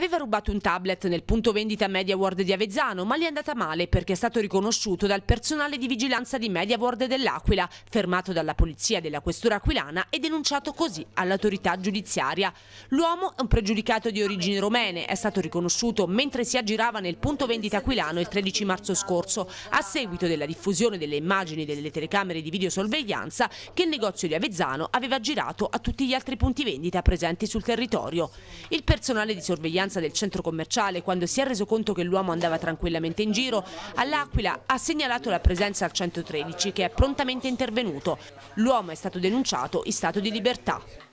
Aveva rubato un tablet nel punto vendita Media World di Avezzano, ma gli è andata male perché è stato riconosciuto dal personale di vigilanza di Media World dell'Aquila, fermato dalla polizia della questura aquilana e denunciato così all'autorità giudiziaria. L'uomo è un pregiudicato di origini romene, è stato riconosciuto mentre si aggirava nel punto vendita aquilano il 13 marzo scorso, a seguito della diffusione delle immagini delle telecamere di videosorveglianza che il negozio di Avezzano aveva girato a tutti gli altri punti vendita presenti sul territorio. Il personale di sorveglianza vicinanza del centro commerciale quando si è reso conto che l'uomo andava tranquillamente in giro, all'Aquila ha segnalato la presenza al 113 che è prontamente intervenuto. L'uomo è stato denunciato in stato di libertà.